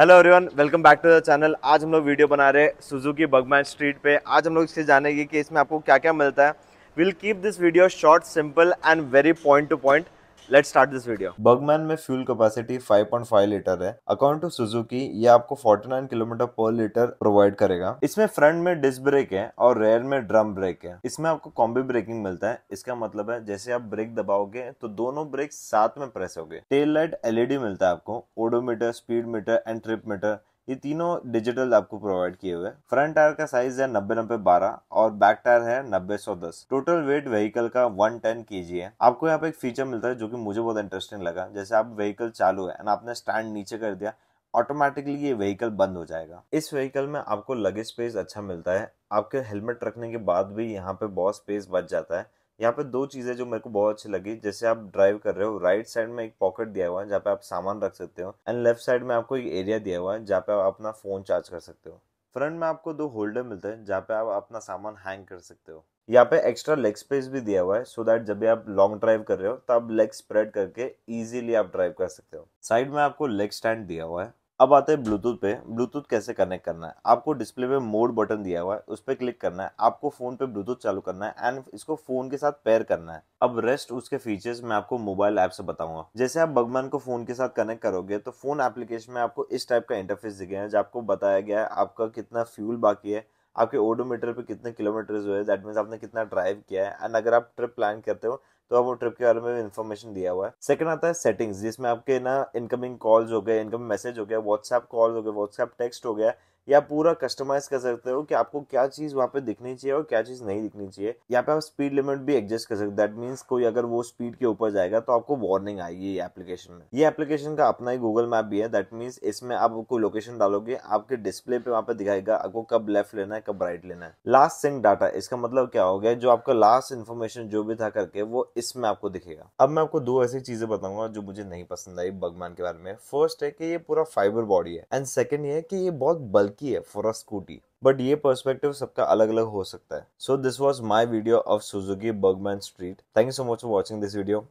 hello everyone welcome back to the channel आज हम लोग वीडियो बना रहे हैं सुजुकी बगमैन स्ट्रीट पे आज हम लोग इससे जानेंगे कि इसमें आपको क्या क्या मिलता है will keep this video short simple and very point to point let's start this video Burgman में फ्यूल कैपेसिटी 5.5 लीटर है अकाउंट टू सुजुकी ये आपको 49 किलोमीटर पर लीटर प्रोवाइड करेगा इसमें फ्रंट में डिस्क ब्रेक है और रेयर में ड्रम ब्रेक है इसमें आपको कॉम्बी ब्रेकिंग मिलता है इसका मतलब है जैसे आप ब्रेक दबाओगे तो दोनों ब्रेक साथ में प्रेस हो गए टेल लाइट एलईडी मिलता है आपको odometer speed meter and trip meter ये तीनों डिजिटल आपको प्रोवाइड किए हुए फ्रंट टायर का साइज है नब्बे नब्बे बारह और बैक टायर है नब्बे सौ दस टोटल वेट व्हीकल का वन टेन के जी है आपको यहाँ पे एक फीचर मिलता है जो कि मुझे बहुत इंटरेस्टिंग लगा जैसे आप व्हीकल चालू है एंड आपने स्टैंड नीचे कर दिया ऑटोमेटिकली ये व्हीकल बंद हो जाएगा इस व्हीकल में आपको लगेज स्पेस अच्छा मिलता है आपके हेलमेट रखने के बाद भी यहाँ पे बहुत स्पेस बच जाता है यहाँ पे दो चीज़ें जो मेरे को बहुत अच्छी लगी जैसे आप ड्राइव कर रहे हो राइट साइड में एक पॉकेट दिया हुआ है जहाँ पे आप सामान रख सकते हो एंड लेफ्ट साइड में आपको एक एरिया दिया हुआ है जहाँ पे आप अपना फ़ोन चार्ज कर सकते हो फ्रंट में आपको दो होल्डर मिलते हैं जहाँ पे आप अपना सामान हैंग कर सकते हो यहाँ पे एक्स्ट्रा लेग स्पेस भी दिया हुआ है सो दैट जब भी आप लॉन्ग ड्राइव कर रहे हो तो आप लेग स्प्रेड करके इजीली आप ड्राइव कर सकते हो साइड में आपको लेग स्टैंड दिया हुआ है अब आते हैं ब्लूटूथ पे ब्लूटूथ कैसे कनेक्ट करना है आपको डिस्प्ले पे मोड बटन दिया हुआ है उस पर क्लिक करना है आपको फ़ोन पे ब्लूटूथ चालू करना है एंड इसको फ़ोन के साथ पेयर करना है अब रेस्ट उसके फीचर्स मैं आपको मोबाइल ऐप से बताऊंगा जैसे आप बगमैन को फ़ोन के साथ कनेक्ट करोगे तो फ़ोन एप्लीकेशन में आपको इस टाइप का इंटरफेस दिखेगा जो आपको बताया गया है आपका कितना फ्यूल बाकी है आपके ओडोमीटर पे कितने किलोमीटर हुए दैट मीन्स आपने कितना ड्राइव किया है एंड अगर आप ट्रिप प्लान करते हो तो आपको ट्रिप के बारे में इन्फॉर्मेशन दिया हुआ है सेकंड आता है सेटिंग्स जिसमें आपके ना इनकमिंग कॉल्स हो गए इनकमिंग मैसेज हो गया व्हाट्सएप कॉल हो गए व्हाट्सएप टेक्स्ट हो गया या पूरा कस्टमाइज कर सकते हो कि आपको क्या चीज़ वहाँ पे दिखनी चाहिए और क्या चीज़ नहीं दिखनी चाहिए यहाँ पे आप स्पीड लिमिट भी एडजस्ट कर सकते दैट मीन्स कोई अगर वो स्पीड के ऊपर जाएगा तो आपको वार्निंग आएगी ये एप्लीकेशन में ये एप्लीकेशन का अपना ही गूगल मैप भी है दैट मीन्स इसमें आप कोई लोकेशन डालोगे आपके डिस्प्ले पे वहाँ पे दिखाएगा आपको कब लेफ्ट लेना है कब राइट लेना है लास्ट सिंक डाटा इसका मतलब क्या हो गया जो आपका लास्ट इन्फॉर्मेशन जो भी था करके वो इसमें आपको दिखेगा अब मैं आपको दो ऐसी चीज़ें बताऊंगा जो मुझे नहीं पसंद आई बगमान के बारे में फर्स्ट है कि ये पूरा फाइबर बॉडी है एंड सेकेंड ये है कि ये बहुत बल्कि की है फॉर अ स्कूटी बट ये पर्सपेक्टिव सबका अलग अलग हो सकता है so this was my video of Suzuki Burgman Street thank you so much for watching this video